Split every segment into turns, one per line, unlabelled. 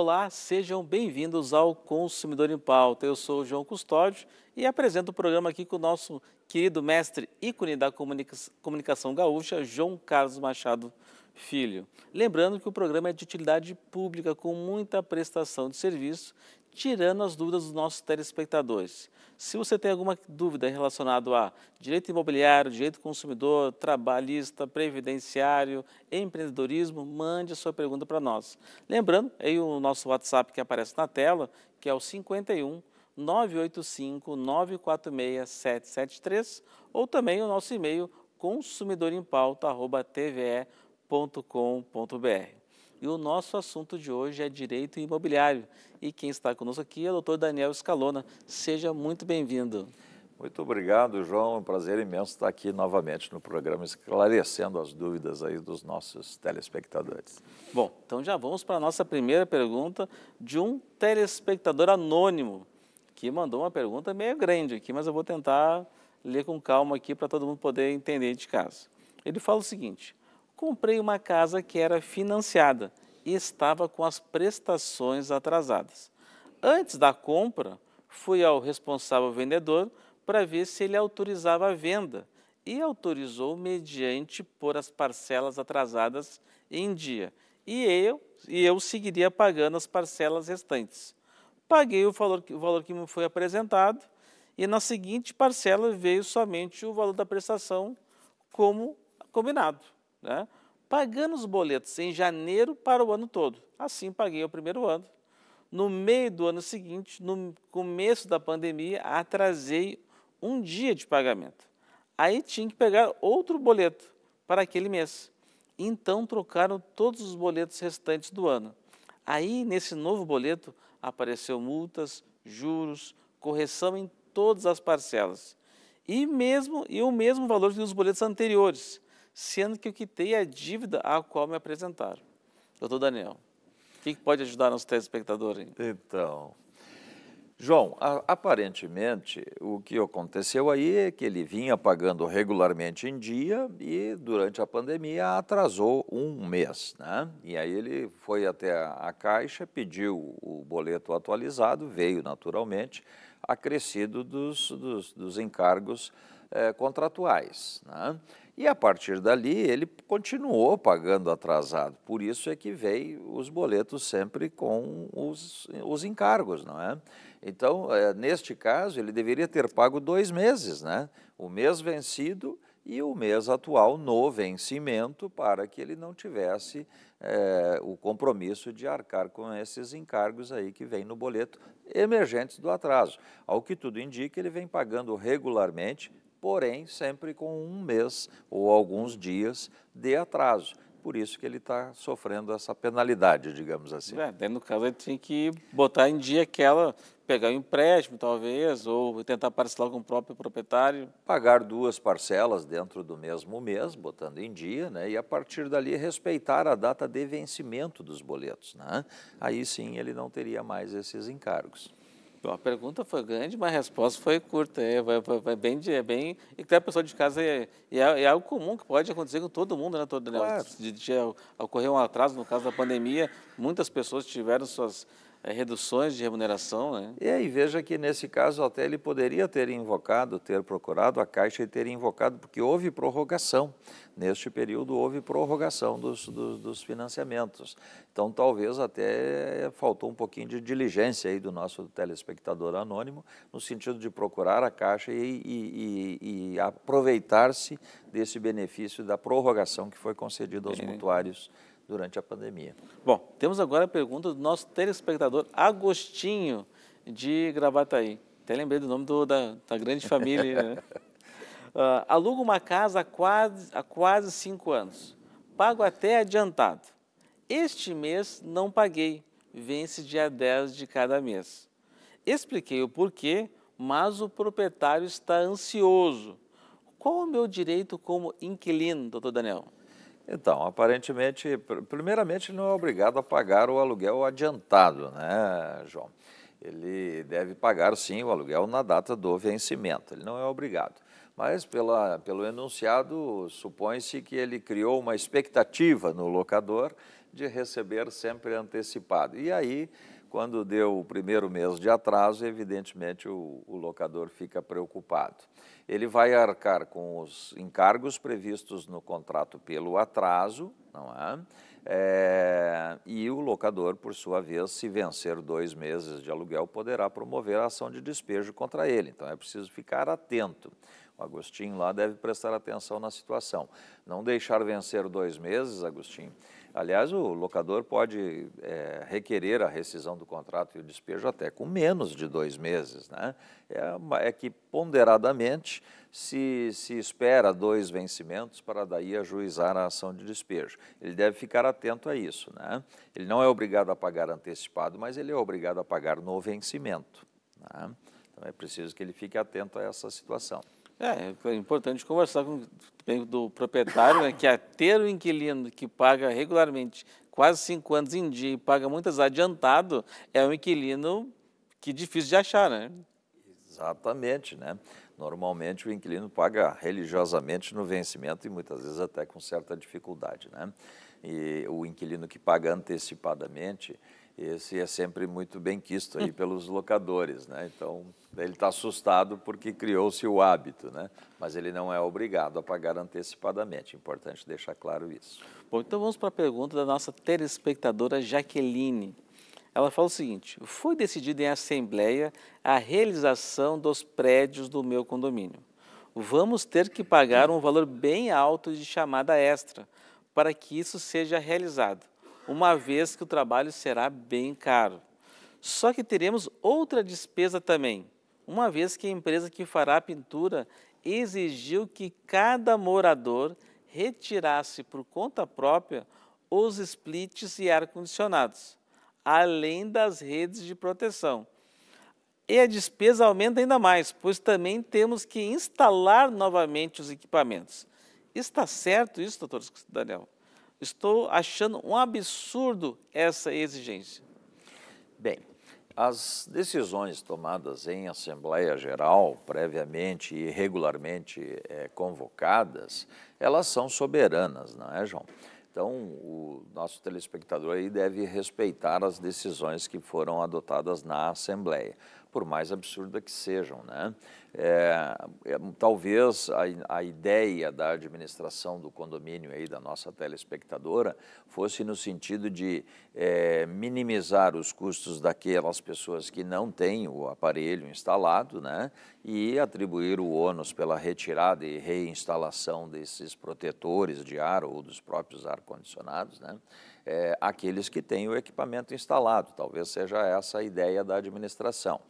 Olá, sejam bem-vindos ao Consumidor em Pauta. Eu sou o João Custódio e apresento o programa aqui com o nosso querido mestre ícone da comunica comunicação gaúcha, João Carlos Machado Filho. Lembrando que o programa é de utilidade pública com muita prestação de serviço, tirando as dúvidas dos nossos telespectadores. Se você tem alguma dúvida relacionada a direito imobiliário, direito consumidor, trabalhista, previdenciário, empreendedorismo, mande sua pergunta para nós. Lembrando, aí o nosso WhatsApp que aparece na tela, que é o 51 985 946 773 ou também o nosso e-mail consumidorimpauta.tve.com.br. E o nosso assunto de hoje é direito imobiliário. E quem está conosco aqui é o doutor Daniel Escalona. Seja muito bem-vindo. Muito obrigado, João. É um
prazer imenso estar aqui novamente no programa, esclarecendo as dúvidas aí dos nossos
telespectadores. Bom, então já vamos para a nossa primeira pergunta de um telespectador anônimo, que mandou uma pergunta meio grande aqui, mas eu vou tentar ler com calma aqui para todo mundo poder entender de casa. Ele fala o seguinte: comprei uma casa que era financiada e estava com as prestações atrasadas. Antes da compra, fui ao responsável vendedor para ver se ele autorizava a venda e autorizou mediante pôr as parcelas atrasadas em dia. E eu, e eu seguiria pagando as parcelas restantes. Paguei o valor, o valor que me foi apresentado e na seguinte parcela veio somente o valor da prestação como combinado né? pagando os boletos em janeiro para o ano todo. Assim paguei o primeiro ano. No meio do ano seguinte, no começo da pandemia, atrasei um dia de pagamento. Aí tinha que pegar outro boleto para aquele mês. Então trocaram todos os boletos restantes do ano. Aí, nesse novo boleto, apareceu multas, juros, correção em todas as parcelas. E mesmo e o mesmo valor que boletos anteriores sendo que eu quitei a dívida a qual me apresentaram. Doutor Daniel, o que pode ajudar nosso telespectador Então,
João, a, aparentemente o que aconteceu aí é que ele vinha pagando regularmente em dia e durante a pandemia atrasou um mês, né? E aí ele foi até a, a caixa, pediu o boleto atualizado, veio naturalmente, acrescido dos, dos, dos encargos é, contratuais, né? E a partir dali ele continuou pagando atrasado. Por isso é que veio os boletos sempre com os, os encargos, não é? Então, é, neste caso, ele deveria ter pago dois meses, né? O mês vencido e o mês atual no vencimento, para que ele não tivesse é, o compromisso de arcar com esses encargos aí que vem no boleto emergentes do atraso. Ao que tudo indica, ele vem pagando regularmente, porém sempre com um mês ou alguns dias de atraso. Por isso que ele está
sofrendo essa penalidade, digamos assim. É, no caso ele tem que botar em dia aquela, pegar um empréstimo talvez, ou tentar parcelar com o próprio proprietário. Pagar
duas parcelas dentro do mesmo mês, botando em dia, né? e a partir dali respeitar a data de vencimento dos boletos. Né? Aí sim ele não teria mais esses encargos.
A pergunta foi grande, mas a resposta foi curta. É, bem, é bem. E que a pessoa de casa é, é, é, algo comum que pode acontecer com todo mundo, né, todo, claro. né? De, de, de, ocorreu um atraso no caso da pandemia, muitas pessoas tiveram suas é, reduções de remuneração, né? É, e veja que nesse caso até ele poderia ter invocado, ter procurado a Caixa e
ter invocado, porque houve prorrogação. Neste período houve prorrogação dos, dos, dos financiamentos. Então talvez até é, faltou um pouquinho de diligência aí do nosso telespectador anônimo, no sentido de procurar a Caixa e, e, e, e aproveitar-se desse benefício da prorrogação que foi concedida aos é. mutuários
durante a pandemia. Bom, temos agora a pergunta do nosso telespectador Agostinho de Gravataí. Até lembrei do nome do, da, da, grande família. Né? uh, ah, alugo uma casa há quase, há quase cinco anos. Pago até adiantado. Este mês não paguei. Vence dia 10 de cada mês. Expliquei o porquê, mas o proprietário está ansioso. Qual o meu direito como inquilino, doutor Daniel? Então, aparentemente,
primeiramente, ele não é obrigado a pagar o aluguel adiantado, né, João? Ele deve pagar, sim, o aluguel na data do vencimento, ele não é obrigado. Mas, pela, pelo enunciado, supõe-se que ele criou uma expectativa no locador de receber sempre antecipado. E aí quando deu o primeiro mês de atraso, evidentemente o, o, locador fica preocupado. Ele vai arcar com os encargos previstos no contrato pelo atraso, não é? é? e o locador, por sua vez, se vencer dois meses de aluguel, poderá promover a ação de despejo contra ele. Então é preciso ficar atento. O Agostinho lá deve prestar atenção na situação. Não deixar vencer dois meses, Agostinho, Aliás, o locador pode é, requerer a rescisão do contrato e o despejo até com menos de dois meses. Né? É, é, que, ponderadamente, se, se espera dois vencimentos para daí ajuizar a ação de despejo. Ele deve ficar atento a isso. Né? Ele não é obrigado a pagar antecipado, mas ele é obrigado a pagar no
vencimento. Né? Então, é preciso que ele fique atento a essa situação. É, é importante conversar com do proprietário, né, que é ter o inquilino que paga regularmente quase cinco anos em dia e paga muitas adiantado, é um inquilino que é difícil de achar, né?
Exatamente, né? Normalmente o inquilino paga religiosamente no vencimento e muitas vezes até com certa dificuldade, né? E o inquilino que paga antecipadamente, esse é sempre muito bem quisto aí hum. pelos locadores, né? Então, ele está assustado porque criou-se o hábito, né? Mas ele
não é obrigado a pagar antecipadamente, importante deixar claro isso. Bom, então vamos para a pergunta da nossa telespectadora Jaqueline. Ela fala o seguinte, foi decidida em assembleia a realização dos prédios do meu condomínio. Vamos ter que pagar um valor bem alto de chamada extra para que isso seja realizado uma vez que o trabalho será bem caro. Só que teremos outra despesa também, uma vez que a empresa que fará a pintura exigiu que cada morador retirasse por conta própria os splits e ar-condicionados, além das redes de proteção. E a despesa aumenta ainda mais, pois também temos que instalar novamente os equipamentos. Está certo isso, doutor Daniel? Estou achando um absurdo essa exigência. Bem, as
decisões tomadas em Assembleia Geral, previamente e regularmente é, convocadas, elas são soberanas, não é, João? Então, o nosso telespectador aí deve respeitar as decisões que foram adotadas na Assembleia por mais absurda que sejam. Né? É, é, talvez a, a, ideia da administração do condomínio aí da nossa telespectadora fosse no sentido de é, minimizar os custos daquelas pessoas que não têm o aparelho instalado, né? E atribuir o ônus pela retirada e reinstalação desses protetores de ar ou dos próprios ar condicionados, né? é, aqueles que têm o equipamento instalado. Talvez seja essa a ideia da administração.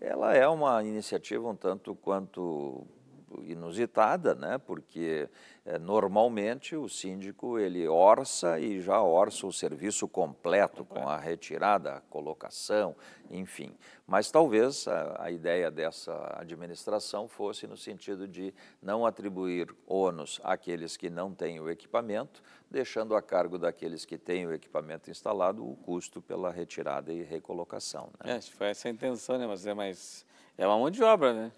Ela é uma iniciativa um tanto quanto inusitada, né? porque é, normalmente o síndico ele orça e já orça o serviço completo com a retirada, a colocação, enfim. Mas talvez a, a ideia dessa administração fosse no sentido de não atribuir ônus àqueles que não têm o equipamento, deixando a cargo daqueles que têm o equipamento instalado o custo pela retirada e recolocação.
Né? É, foi essa a intenção, né? mas é mais é uma mão de obra, né?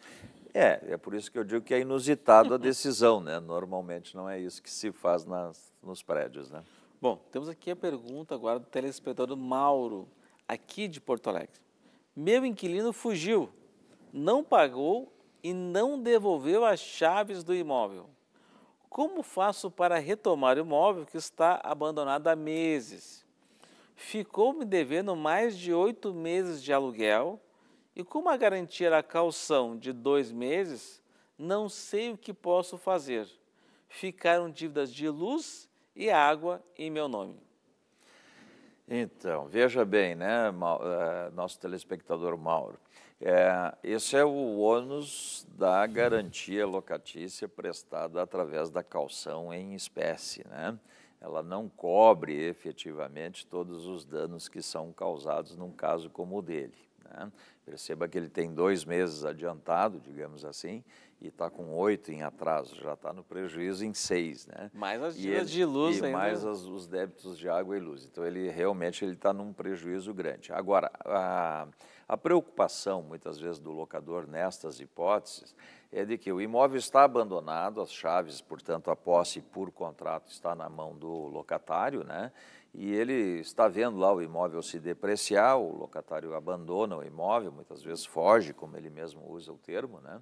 É, é por isso que eu digo que é inusitado a
decisão, né? Normalmente não é isso que se faz nas, nos prédios, né?
Bom, temos aqui a pergunta agora do telespectador Mauro, aqui de Porto Alegre. Meu inquilino fugiu, não pagou e não devolveu as chaves do imóvel. Como faço para retomar o imóvel que está abandonado há meses? Ficou me devendo mais de oito meses de aluguel e como a garantia era a calção de dois meses, não sei o que posso fazer. Ficaram dívidas de luz e água em meu nome.
Então, veja bem, né, eh, nosso telespectador Mauro. É, esse é o ônus da garantia locatícia prestada através da calção em espécie, né? Ela não cobre efetivamente todos os danos que são causados num caso como o dele. Né? Perceba que ele tem dois meses adiantado, digamos assim, e está com oito em atraso, já está no prejuízo em seis, né? Mais as dívidas de luz e ainda. Né? mais as, os débitos de água e luz. Então ele realmente ele está num prejuízo grande. Agora a, a preocupação muitas vezes do locador nestas hipóteses é de que o imóvel está abandonado, as chaves, portanto a posse por contrato está na mão do locatário, né? e ele está vendo lá o imóvel se depreciar, o locatário abandona o imóvel, muitas vezes foge, como ele mesmo usa o termo, né?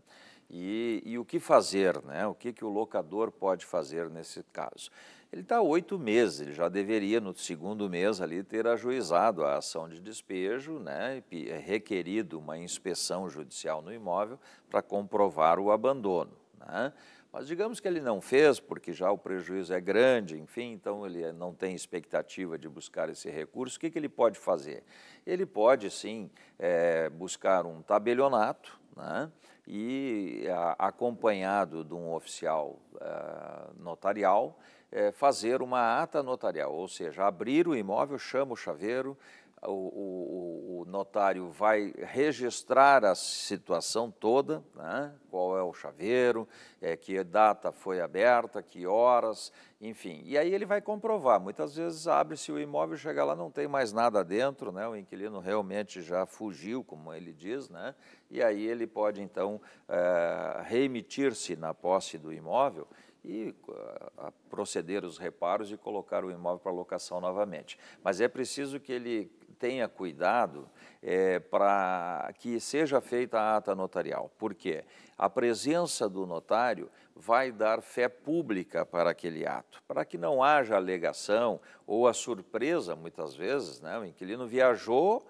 E, e o que fazer, né? O que, que o locador pode fazer nesse caso? Ele está oito meses, ele já deveria, no segundo mês ali, ter ajuizado a ação de despejo, né? E é requerido uma inspeção judicial no imóvel para comprovar o abandono, né? Mas digamos que ele não fez, porque já o prejuízo é grande, enfim, então ele é, não tem expectativa de buscar esse recurso. O que, que ele pode fazer? Ele pode, sim, é, buscar um tabelionato, né? e a, acompanhado de um oficial a, é, notarial, é, fazer uma ata notarial, ou seja, abrir o imóvel, chama o chaveiro, o, o, o, notário vai registrar a situação toda, né? qual é o chaveiro, é, que data foi aberta, que horas, enfim. E aí ele vai comprovar. Muitas vezes abre-se o imóvel, chega lá, não tem mais nada dentro, né? o inquilino realmente já fugiu, como ele diz, né? e aí ele pode, então, é, reemitir-se na posse do imóvel e é, a, proceder os reparos e colocar o imóvel para locação novamente. Mas é preciso que ele tenha cuidado é, eh, para que seja feita a ata notarial, porque a presença do notário vai dar fé pública para aquele ato, para que não haja alegação ou a surpresa, muitas vezes, né, o inquilino viajou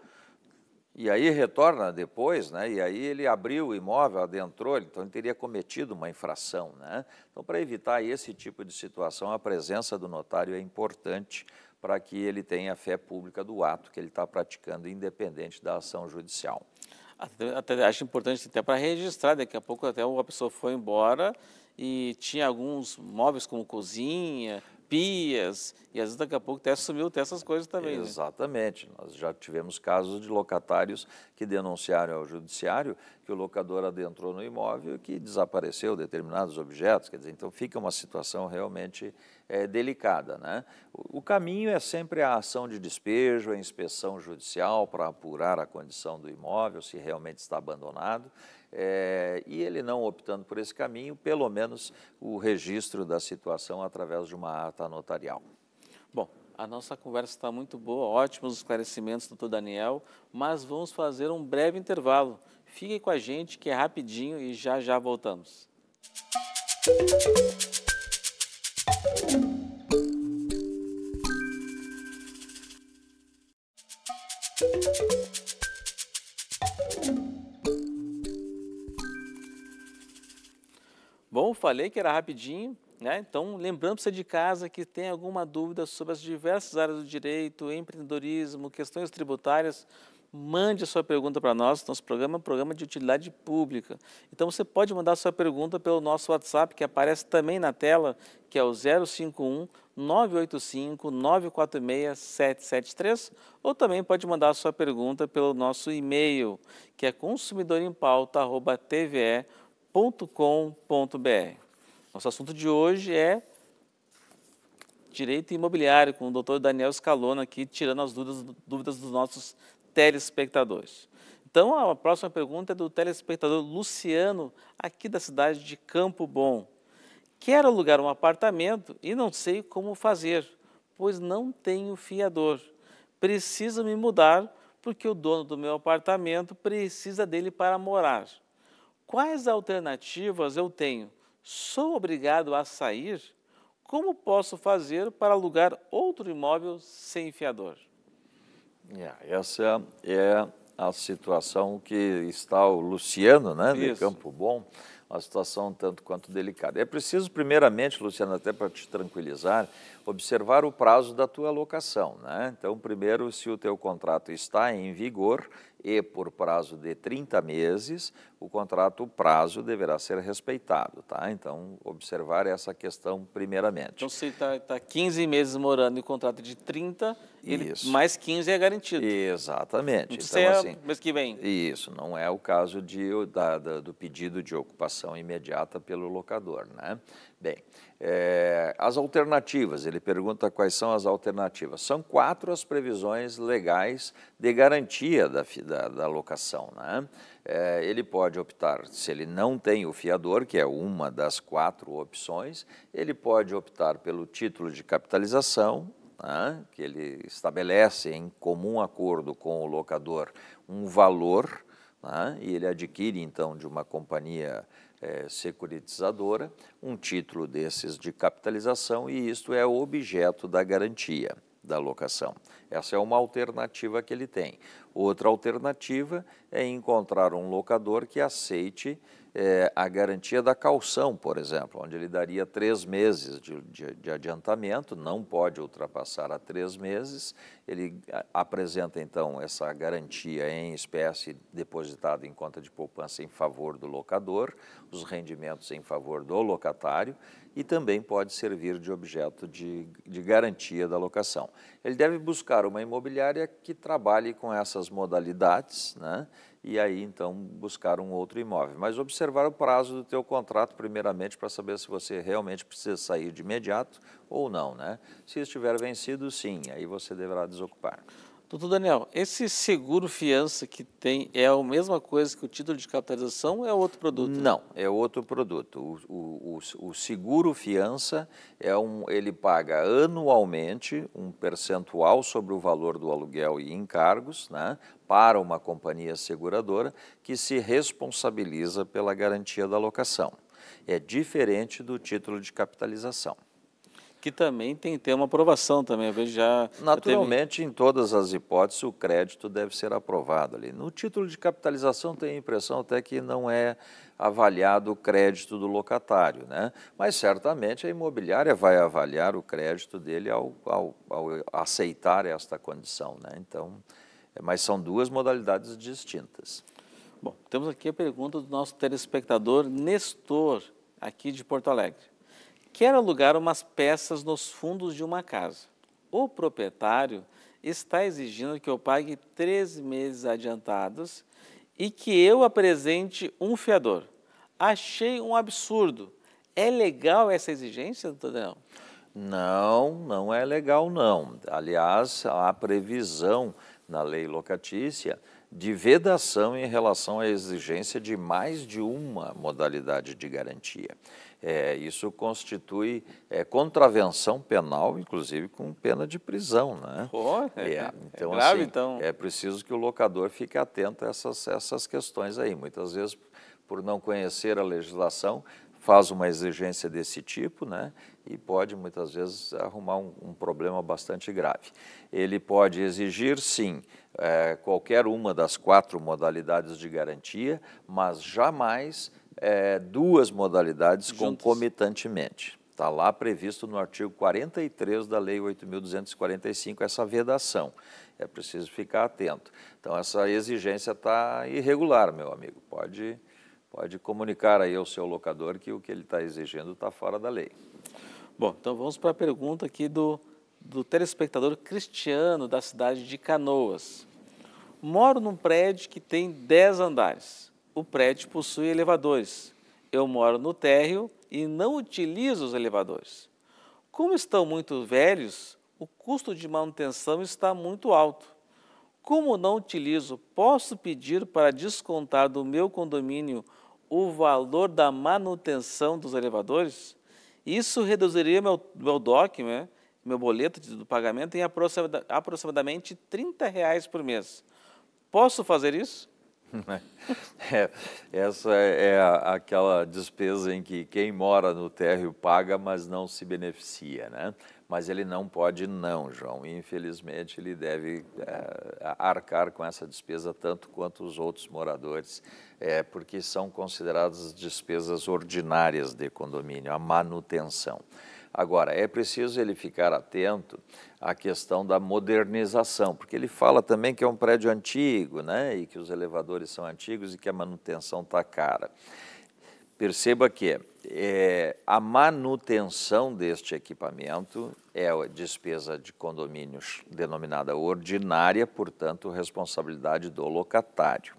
e aí retorna depois, né? E aí ele abriu o imóvel, adentrou, então ele teria cometido uma infração, né? Então, para evitar esse tipo de situação, a presença do notário é importante para que ele tenha fé pública do ato que ele está praticando, independente da ação judicial.
Até, até, acho importante até para registrar, daqui a pouco até uma pessoa foi embora e tinha alguns móveis como cozinha, pias e às vezes daqui a pouco até sumiu até essas coisas também. Né?
Exatamente. Né? Nós já tivemos casos de locatários que denunciaram ao judiciário que o locador adentrou no imóvel e que desapareceu determinados objetos. Quer dizer, então fica uma situação realmente é, delicada. Né? O, o caminho é sempre a ação de despejo, a inspeção judicial para apurar a condição do imóvel, se realmente está abandonado é, e ele não optando por esse caminho, pelo menos o registro da situação através de uma ata notarial.
Bom, a nossa conversa está muito boa, ótimos esclarecimentos, doutor Daniel, mas vamos fazer um breve intervalo. Fique com a gente que é rapidinho e já já voltamos. Música Bom, falei que era rapidinho, né? Então, lembrando você de casa que tem alguma dúvida sobre as diversas áreas do direito, empreendedorismo, questões tributárias, mande a sua pergunta para nós. Nosso programa é um programa de utilidade pública. Então, você pode mandar a sua pergunta pelo nosso WhatsApp, que aparece também na tela, que é o 051 985 946 773, ou também pode mandar a sua pergunta pelo nosso e-mail, que é consumidorimpauta@tve.com. Nosso assunto de hoje é direito imobiliário, com o doutor Daniel Scalona aqui tirando as dúvidas, dúvidas dos nossos telespectadores. Então, a próxima pergunta é do telespectador Luciano, aqui da cidade de Campo Bom. Quero alugar um apartamento e não sei como fazer, pois não tenho fiador. Preciso me mudar porque o dono do meu apartamento precisa dele para morar Quais alternativas eu tenho? Sou obrigado a sair? Como posso fazer para alugar outro imóvel sem fiador?
É, essa é a situação que está o Luciano, né, Isso. de Campo Bom, uma situação tanto quanto delicada. É preciso, primeiramente, Luciano, até para te tranquilizar, observar o prazo da tua locação. Né? Então, primeiro, se o teu contrato está em vigor e por prazo de 30 meses, o contrato o prazo deverá ser respeitado. Tá? Então, observar essa questão primeiramente.
Então, se está tá 15 tá meses morando e o contrato de 30, ele, mais
15 é garantido. Exatamente. então, é assim, mês que vem. Isso, não é o caso de, da, da, do pedido de ocupação imediata pelo locador. Né? Bem, é, as alternativas, ele pergunta quais são as alternativas. São quatro as previsões legais de garantia da, da, da locação. Né? É, ele pode optar, se ele não tem o fiador, que é uma das quatro opções, ele pode optar pelo título de capitalização, né? que ele estabelece em comum acordo com o locador um valor, né? e ele adquire então de uma companhia é, securitizadora, um título desses de capitalização e isto é objeto da garantia da locação. Essa é uma alternativa que ele tem. Outra alternativa é encontrar um locador que aceite é, a garantia da calção, por exemplo, onde ele daria três meses de, de, de adiantamento, não pode ultrapassar a três meses. Ele eh, apresenta então essa garantia em espécie depositada em conta de poupança em favor do locador, os rendimentos em favor do locatário e também pode servir de objeto de, de garantia da locação. Ele deve buscar uma imobiliária que trabalhe com essas modalidades, né? e aí então buscar um outro imóvel. Mas observar o prazo do teu contrato primeiramente para saber se você realmente precisa sair de imediato ou não, né? Se estiver vencido, sim, aí você
deverá desocupar. Doutor Daniel, esse seguro fiança que tem é a mesma coisa que o título de capitalização ou é outro produto? Não, é outro produto. O, o, o
seguro fiança é um, ele paga anualmente um percentual sobre o valor do aluguel e encargos, né, para uma companhia seguradora que se responsabiliza pela garantia da locação. É diferente do título de capitalização que também tem que ter uma aprovação também. Eu vejo já. Naturalmente, teve... em todas as hipóteses, o crédito deve ser aprovado ali. No título de capitalização, tem a impressão até que não é avaliado o crédito do locatário, né? Mas certamente a imobiliária vai avaliar o crédito dele ao, ao, ao aceitar esta condição, né? Então, é, mas são duas modalidades distintas.
Bom, temos aqui a pergunta do nosso telespectador Nestor, aqui de Porto Alegre quer alugar umas peças nos fundos de uma casa. O proprietário está exigindo que eu pague três meses adiantados e que eu apresente um fiador. Achei um absurdo. É legal essa exigência, doutor Daniel? Não, não é legal não. Aliás,
há previsão na lei locatícia de vedação em relação à exigência de mais de uma modalidade de garantia. É, isso constitui é, contravenção penal, inclusive com pena de prisão, né? Pô, é, é, é então, é grave, assim, então. É preciso que o locador fique atento a essas, essas questões aí. Muitas vezes, por não conhecer a legislação, faz uma exigência desse tipo, né? E pode muitas vezes arrumar um, um problema bastante grave. Ele pode exigir, sim, é, qualquer uma das quatro modalidades de garantia, mas jamais é, duas modalidades Juntos. concomitantemente. Está lá previsto no artigo 43 da Lei 8.245 essa vedação. É preciso ficar atento. Então, essa exigência está irregular, meu amigo. Pode, pode comunicar aí ao seu locador que o que ele está exigindo está fora
da lei. Bom, então vamos para a pergunta aqui do, do telespectador Cristiano, da cidade de Canoas. Moro num prédio que tem 10 andares o prédio possui elevadores. Eu moro no térreo e não utilizo os elevadores. Como estão muito velhos, o custo de manutenção está muito alto. Como não utilizo, posso pedir para descontar do meu condomínio o valor da manutenção dos elevadores? Isso reduziria meu, meu DOC, né, meu boleto do pagamento, em aproximadamente R$ 30 por mês. Posso fazer isso?
É, essa é, é aquela despesa em que quem mora no térreo paga, mas não se beneficia, né? Mas ele não pode não, João. Infelizmente, ele deve é, arcar com essa despesa tanto quanto os outros moradores, é, porque são consideradas despesas ordinárias de condomínio, a manutenção. Agora, é preciso ele ficar atento à questão da modernização, porque ele fala também que é um prédio antigo, né, e que os elevadores são antigos e que a manutenção está cara. Perceba que é, a manutenção deste equipamento é a despesa de condomínios denominada ordinária, portanto, responsabilidade do locatário.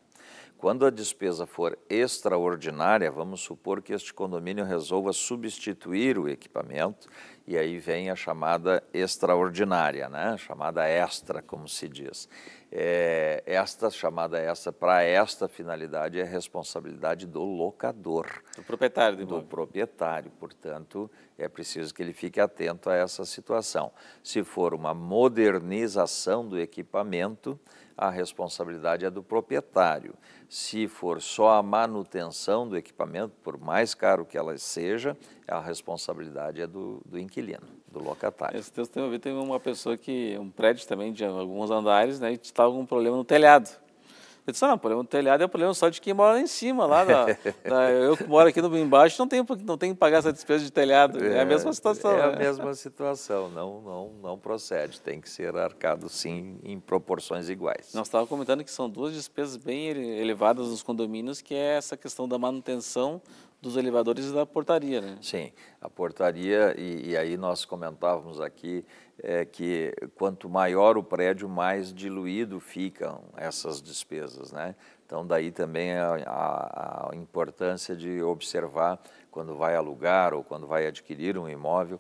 Quando a despesa for extraordinária, vamos supor que este condomínio resolva substituir o equipamento, e aí vem a chamada extraordinária, né? chamada extra, como se diz. É, esta chamada extra, para esta finalidade, é responsabilidade do locador. Do proprietário do Do proprietário, portanto, é preciso que ele fique atento a essa situação. Se for uma modernização do equipamento, a responsabilidade é do proprietário. Se for só a manutenção do equipamento, por mais caro que ela seja, a
responsabilidade é do, do inquilino, do locatário. Esse texto tem, tem uma pessoa que, um prédio também de alguns andares, né, e estava tá com um problema no telhado. Eu disse, ah, o problema do telhado é o problema só de quem mora lá em cima. Lá eu que moro aqui no, embaixo não tenho, não tem que pagar essa despesa de telhado. É, é a mesma situação. É a né? mesma
situação, não, não, não procede. Tem que ser arcado, sim, em proporções iguais.
Nós estávamos comentando que são duas despesas bem elevadas nos condomínios, que é essa questão da manutenção dos elevadores e da portaria, né? Sim, a
portaria, e, e aí nós comentávamos aqui é, que quanto maior o prédio, mais diluído ficam essas despesas, né? Então, daí também a, a importância de observar quando vai alugar ou quando vai adquirir um imóvel,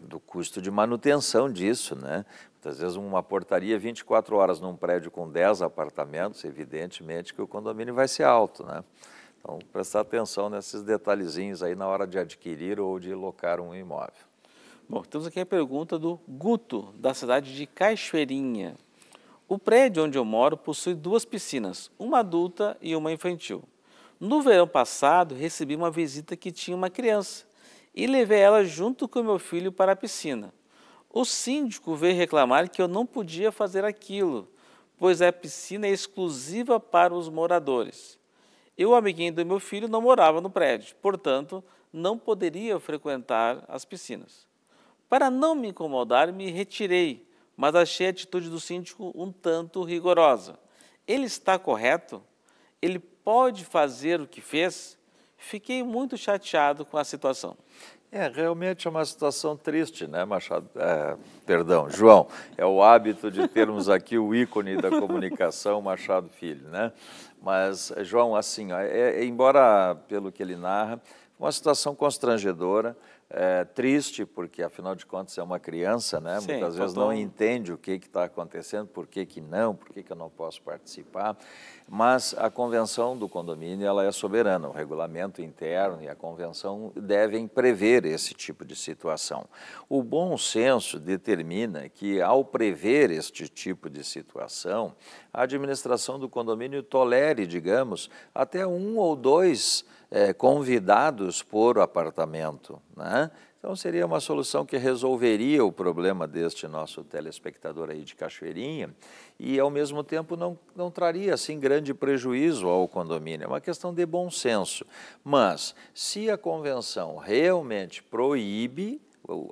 do custo de manutenção disso, né? Muitas vezes uma portaria 24 horas num prédio com 10 apartamentos, evidentemente que o condomínio vai ser alto, né? Então, prestar atenção nesses detalhezinhos aí na hora de adquirir ou de
locar um imóvel. Bom, temos aqui a pergunta do Guto, da cidade de Cachoeirinha. O prédio onde eu moro possui duas piscinas, uma adulta e uma infantil. No verão passado, recebi uma visita que tinha uma criança e levei ela junto com meu filho para a piscina. O síndico veio reclamar que eu não podia fazer aquilo, pois a piscina é exclusiva para os moradores e o amiguinho do meu filho não morava no prédio, portanto, não poderia frequentar as piscinas. Para não me incomodar, me retirei, mas achei a atitude do síndico um tanto rigorosa. Ele está correto? Ele pode fazer o que fez? Fiquei muito chateado com a situação.
É realmente é uma situação triste, né, Machado? É, perdão, João. É o hábito de termos aqui o ícone da comunicação, Machado Filho, né? Mas João, assim, é, é, embora pelo que ele narra, uma situação constrangedora é, triste, porque afinal de contas é uma criança, né? Sim, Muitas vezes não entende o que está acontecendo, por que, que não, por que, que eu não posso participar. Mas a convenção do condomínio ela é soberana, o regulamento interno e a convenção devem prever esse tipo de situação. O bom senso determina que, ao prever este tipo de situação, a administração do condomínio tolere, digamos, até um ou dois é, convidados por apartamento. Né? Então, seria uma solução que resolveria o problema deste nosso telespectador aí de Cachoeirinha e, ao mesmo tempo, não, não traria, assim, grande prejuízo ao condomínio. É uma questão de bom senso. Mas, se a convenção realmente proíbe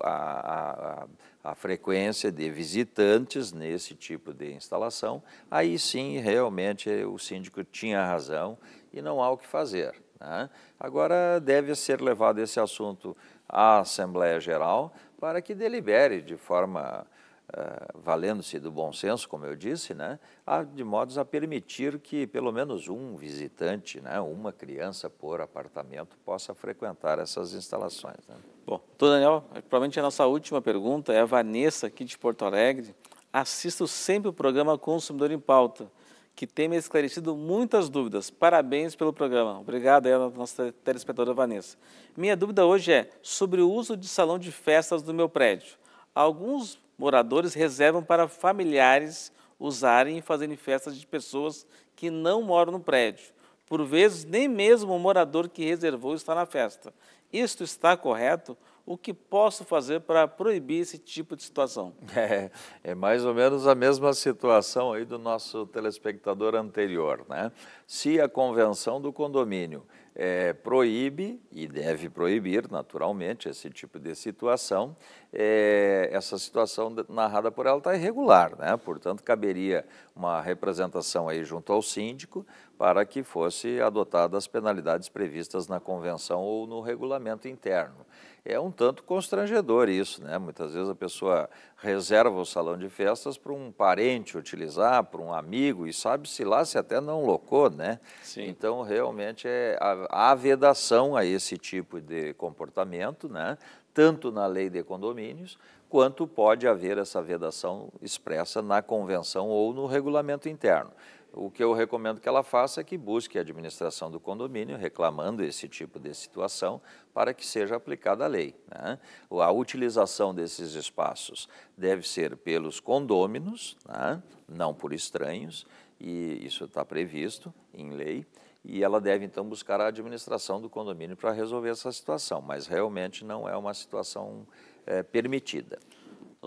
a, a, a, frequência de visitantes nesse tipo de instalação, aí sim, realmente, o síndico tinha razão e não há o que fazer. Né? Agora, deve ser levado esse assunto à Assembleia Geral para que delibere de forma, uh, valendo-se do bom senso, como eu disse, né? a, de modos a permitir que pelo menos um visitante, né? uma criança por apartamento, possa frequentar essas instalações. Né?
Bom, doutor Daniel, provavelmente a nossa última pergunta é a Vanessa, aqui de Porto Alegre. Assisto sempre o programa Consumidor em Pauta que tem me esclarecido muitas dúvidas. Parabéns pelo programa. Obrigado a nossa telespectadora Vanessa. Minha dúvida hoje é sobre o uso de salão de festas do meu prédio. Alguns moradores reservam para familiares usarem e fazerem festas de pessoas que não moram no prédio. Por vezes, nem mesmo o morador que reservou está na festa. Isto está correto? o que posso fazer para proibir esse tipo de situação? É,
é, mais ou menos a mesma situação aí do nosso telespectador anterior, né? Se a convenção do condomínio é, proíbe, e deve proibir naturalmente, esse tipo de situação, é, essa situação narrada por ela está irregular, né? portanto caberia uma representação aí junto ao síndico para que fosse adotadas as penalidades previstas na convenção ou no regulamento interno. É um tanto constrangedor isso, né? Muitas vezes a pessoa reserva o salão de festas para um parente utilizar, para um amigo, e sabe-se lá se até não locou, né? Sim. Então, realmente, é, há vedação a esse tipo de comportamento, né? Tanto na lei de condomínios, quanto pode haver essa vedação expressa na convenção ou no regulamento interno o que eu recomendo que ela faça é que busque a administração do condomínio reclamando esse tipo de situação para que seja aplicada a lei. Né? A utilização desses espaços deve ser pelos condôminos, né? não por estranhos, e isso está previsto em lei, e ela deve então buscar a administração do condomínio para resolver essa situação, mas realmente não é uma
situação é, permitida.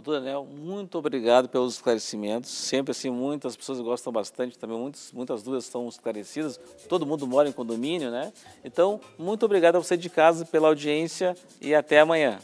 Doutor Daniel, muito obrigado pelos esclarecimentos. Sempre assim, muitas pessoas gostam bastante, também muitas, muitas dúvidas estão esclarecidas. Todo mundo mora em condomínio, né? Então, muito obrigado a você de casa pela audiência e até amanhã.